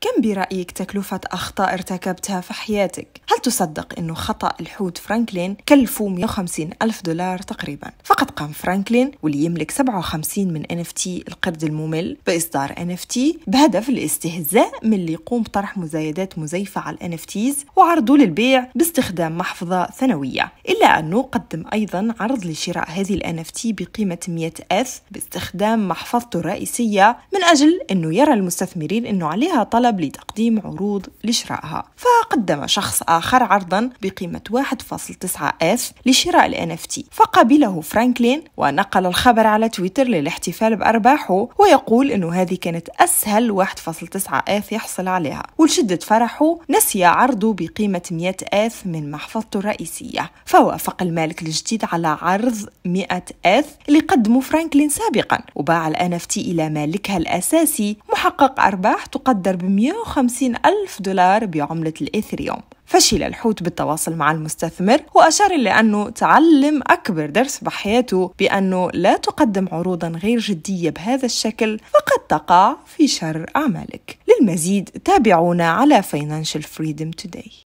كم برأيك تكلفة أخطاء ارتكبتها في حياتك؟ هل هل تصدق أنه خطأ الحوت فرانكلين كلفه 150 ألف دولار تقريبا فقد قام فرانكلين واللي يملك 57 من NFT القرد الممل بإصدار NFT بهدف الاستهزاء من اللي يقوم بطرح مزايدات مزيفة على الـ NFTs وعرضه للبيع باستخدام محفظة ثانوية إلا أنه قدم أيضا عرض لشراء هذه الـ NFT بقيمة 100 أث باستخدام محفظته الرئيسية من أجل أنه يرى المستثمرين أنه عليها طلب لتقديم عروض لشرائها فقدم شخص آخر آخر عرضا بقيمة 1.9 اس لشراء ال NFT فقبله فرانكلين ونقل الخبر على تويتر للاحتفال بأرباحه ويقول أنه هذه كانت أسهل 1.9 اس يحصل عليها ولشدة فرحه نسي عرضه بقيمة 100 اس من محفظته الرئيسية فوافق المالك الجديد على عرض 100 اس اللي قدمه فرانكلين سابقا وباع ال NFT إلى مالكها الأساسي محقق أرباح تقدر ب 150 ألف دولار بعملة الإثريوم فشل الحوت بالتواصل مع المستثمر وأشار إلى أنه تعلم أكبر درس بحياته بأنه لا تقدم عروضا غير جدية بهذا الشكل فقد تقع في شر أعمالك للمزيد تابعونا على Financial Freedom Today